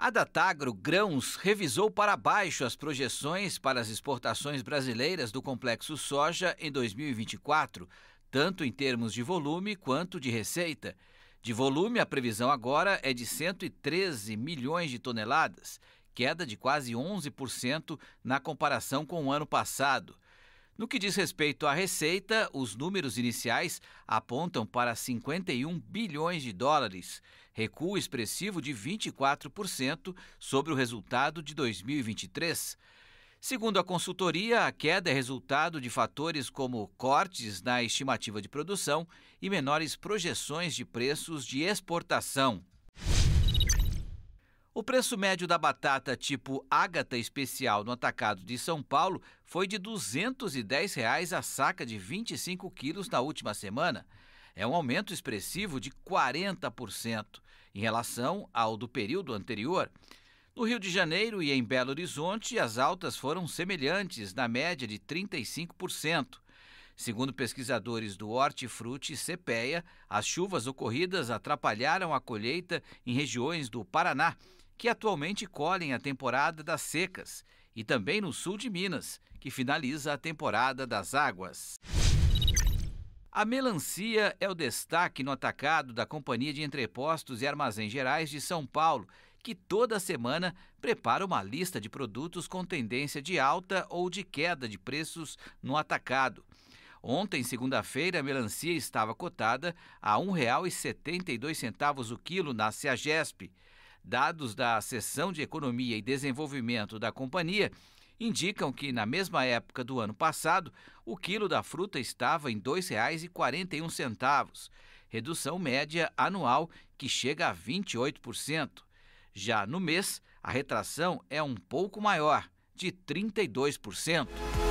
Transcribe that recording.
A Datagro Grãos revisou para baixo as projeções para as exportações brasileiras do complexo soja em 2024, tanto em termos de volume quanto de receita. De volume, a previsão agora é de 113 milhões de toneladas, queda de quase 11% na comparação com o ano passado. No que diz respeito à receita, os números iniciais apontam para 51 bilhões de dólares, recuo expressivo de 24% sobre o resultado de 2023. Segundo a consultoria, a queda é resultado de fatores como cortes na estimativa de produção e menores projeções de preços de exportação. O preço médio da batata tipo Ágata Especial no atacado de São Paulo foi de R$ 210 a saca de 25 quilos na última semana. É um aumento expressivo de 40% em relação ao do período anterior. No Rio de Janeiro e em Belo Horizonte, as altas foram semelhantes, na média de 35%. Segundo pesquisadores do Hortifruti CPEA, as chuvas ocorridas atrapalharam a colheita em regiões do Paraná, que atualmente colhem a temporada das secas, e também no sul de Minas, que finaliza a temporada das águas. A melancia é o destaque no atacado da Companhia de Entrepostos e Armazéns Gerais de São Paulo, que toda semana prepara uma lista de produtos com tendência de alta ou de queda de preços no atacado. Ontem, segunda-feira, a melancia estava cotada a R$ 1,72 o quilo na Ceagesp. Dados da Seção de Economia e Desenvolvimento da companhia indicam que, na mesma época do ano passado, o quilo da fruta estava em R$ 2,41, redução média anual que chega a 28%. Já no mês, a retração é um pouco maior, de 32%.